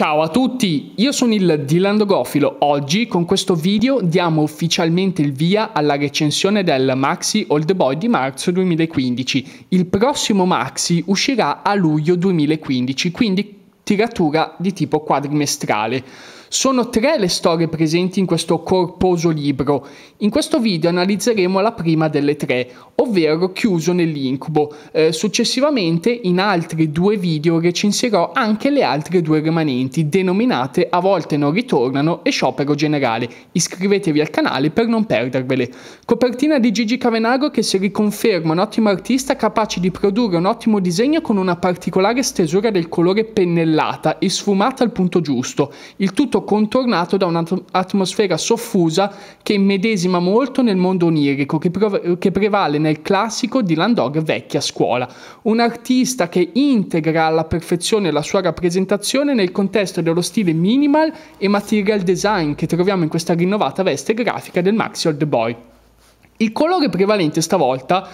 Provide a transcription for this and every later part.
Ciao a tutti, io sono il Dylan Gofilo. Oggi con questo video diamo ufficialmente il via alla recensione del Maxi Old Boy di marzo 2015. Il prossimo Maxi uscirà a luglio 2015, quindi tiratura di tipo quadrimestrale. Sono tre le storie presenti in questo corposo libro. In questo video analizzeremo la prima delle tre, ovvero Chiuso nell'incubo. Eh, successivamente in altri due video recensirò anche le altre due rimanenti, denominate A volte non ritornano e Sciopero generale. Iscrivetevi al canale per non perdervele. Copertina di Gigi Cavenago che si riconferma un ottimo artista capace di produrre un ottimo disegno con una particolare stesura del colore pennellata e sfumata al punto giusto. Il tutto tutto contornato da un'atmosfera soffusa che immedesima molto nel mondo onirico che, che prevale nel classico di Landor vecchia scuola. Un artista che integra alla perfezione la sua rappresentazione nel contesto dello stile minimal e material design che troviamo in questa rinnovata veste grafica del Maxi Old Boy. Il colore prevalente stavolta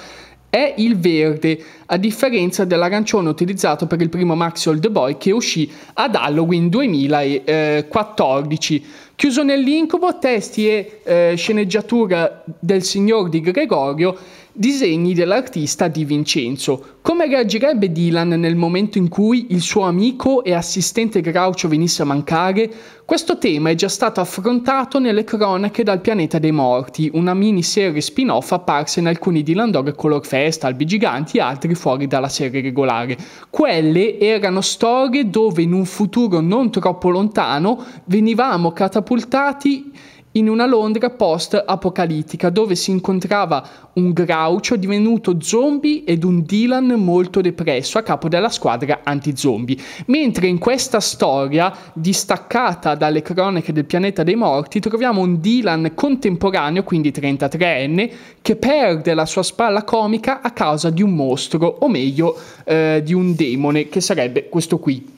è il verde, a differenza dell'arancione utilizzato per il primo Maxi Old Boy che uscì ad Halloween 2014. Chiuso nell'incubo, testi e eh, sceneggiatura del signor di Gregorio Disegni dell'artista Di Vincenzo. Come reagirebbe Dylan nel momento in cui il suo amico e assistente Groucho venisse a mancare? Questo tema è già stato affrontato nelle cronache dal pianeta dei morti, una miniserie spin-off apparsa in alcuni Dylan Dog Color Fest, Albi Giganti e altri fuori dalla serie regolare. Quelle erano storie dove in un futuro non troppo lontano venivamo catapultati in una Londra post-apocalittica dove si incontrava un Groucho divenuto zombie ed un Dylan molto depresso a capo della squadra anti-zombie. Mentre in questa storia, distaccata dalle cronache del pianeta dei morti, troviamo un Dylan contemporaneo, quindi 33enne, che perde la sua spalla comica a causa di un mostro, o meglio eh, di un demone, che sarebbe questo qui.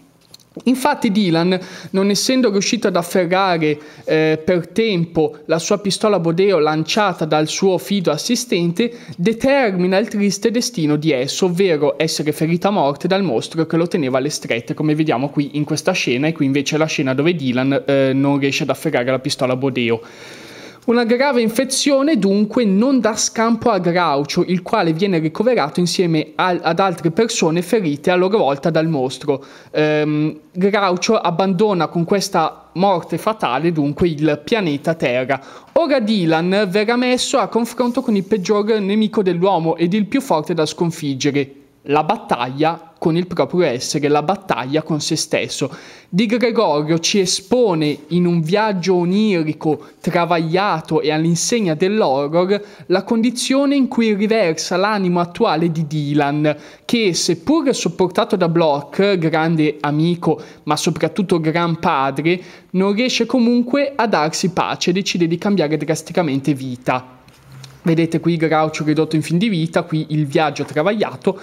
Infatti Dylan, non essendo riuscito ad afferrare eh, per tempo la sua pistola Bodeo lanciata dal suo fido assistente, determina il triste destino di esso, ovvero essere ferito a morte dal mostro che lo teneva alle strette, come vediamo qui in questa scena, e qui invece è la scena dove Dylan eh, non riesce ad afferrare la pistola Bodeo. Una grave infezione dunque non dà scampo a Graucio, il quale viene ricoverato insieme al, ad altre persone ferite a loro volta dal mostro. Ehm, Graucio abbandona con questa morte fatale dunque il pianeta Terra. Ora Dylan verrà messo a confronto con il peggior nemico dell'uomo ed il più forte da sconfiggere, la battaglia con il proprio essere la battaglia con se stesso. Di Gregorio ci espone in un viaggio onirico, travagliato e all'insegna dell'horror la condizione in cui riversa l'animo attuale di Dylan, che seppur sopportato da Block, grande amico ma soprattutto gran padre, non riesce comunque a darsi pace e decide di cambiare drasticamente vita. Vedete qui Groucho ridotto in fin di vita, qui il viaggio travagliato,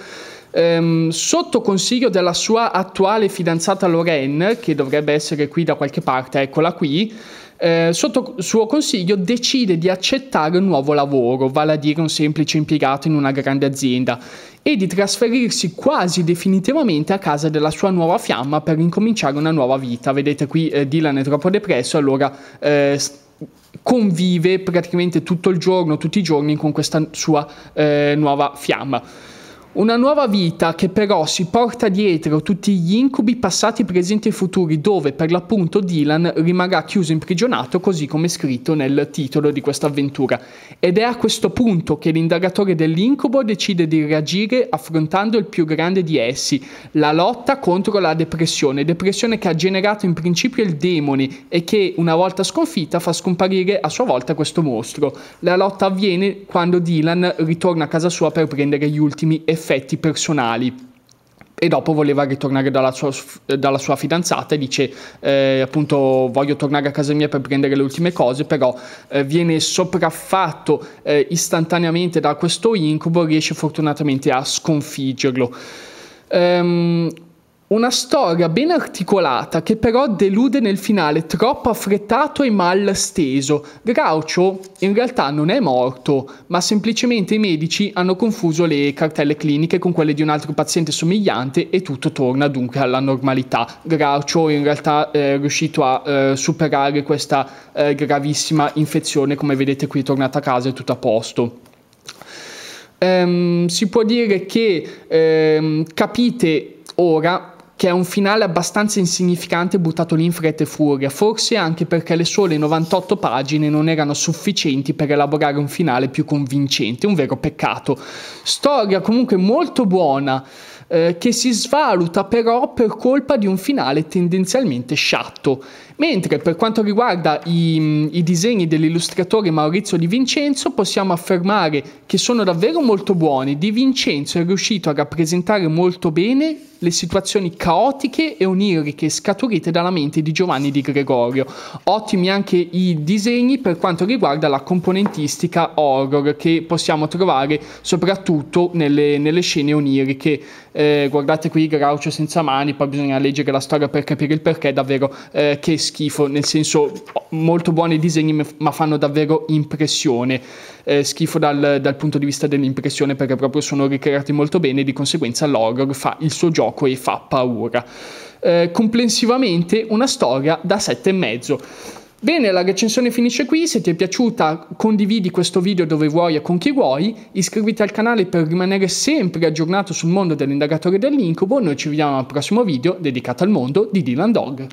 ehm, sotto consiglio della sua attuale fidanzata Lorraine, che dovrebbe essere qui da qualche parte, eccola qui, eh, sotto suo consiglio decide di accettare un nuovo lavoro, vale a dire un semplice impiegato in una grande azienda, e di trasferirsi quasi definitivamente a casa della sua nuova fiamma per incominciare una nuova vita. Vedete qui eh, Dylan è troppo depresso, allora eh, convive praticamente tutto il giorno, tutti i giorni con questa sua eh, nuova fiamma. Una nuova vita che però si porta dietro tutti gli incubi passati, presenti e futuri, dove per l'appunto Dylan rimarrà chiuso e imprigionato, così come scritto nel titolo di questa avventura. Ed è a questo punto che l'indagatore dell'incubo decide di reagire affrontando il più grande di essi, la lotta contro la depressione, depressione che ha generato in principio il demone e che una volta sconfitta fa scomparire a sua volta questo mostro. La lotta avviene quando Dylan ritorna a casa sua per prendere gli ultimi effetti effetti personali e dopo voleva ritornare dalla sua, dalla sua fidanzata e dice eh, appunto voglio tornare a casa mia per prendere le ultime cose però eh, viene sopraffatto eh, istantaneamente da questo incubo riesce fortunatamente a sconfiggerlo ehm, una storia ben articolata che però delude nel finale troppo affrettato e mal steso. Graucio in realtà non è morto, ma semplicemente i medici hanno confuso le cartelle cliniche con quelle di un altro paziente somigliante e tutto torna dunque alla normalità. Graucio in realtà è riuscito a eh, superare questa eh, gravissima infezione, come vedete qui è tornata a casa e tutto a posto. Ehm, si può dire che ehm, capite ora che è un finale abbastanza insignificante buttato lì in fretta e furia, forse anche perché le sole 98 pagine non erano sufficienti per elaborare un finale più convincente, un vero peccato. Storia comunque molto buona eh, che si svaluta però per colpa di un finale tendenzialmente sciatto. Mentre per quanto riguarda i, i disegni dell'illustratore Maurizio Di Vincenzo possiamo affermare che sono davvero molto buoni. Di Vincenzo è riuscito a rappresentare molto bene le situazioni caotiche e oniriche scaturite dalla mente di Giovanni di Gregorio. Ottimi anche i disegni per quanto riguarda la componentistica horror che possiamo trovare soprattutto nelle, nelle scene oniriche eh, guardate qui Groucho senza mani, poi bisogna leggere la storia per capire il perché, davvero eh, che schifo, nel senso molto buoni i disegni ma fanno davvero impressione, eh, schifo dal, dal, punto di vista dell'impressione perché proprio sono ricreati molto bene e di conseguenza l'horror fa il suo gioco e fa paura. Eh, complessivamente una storia da sette e mezzo. Bene, la recensione finisce qui, se ti è piaciuta condividi questo video dove vuoi e con chi vuoi, iscriviti al canale per rimanere sempre aggiornato sul mondo dell'indagatore dell'incubo, noi ci vediamo al prossimo video dedicato al mondo di Dylan Dog.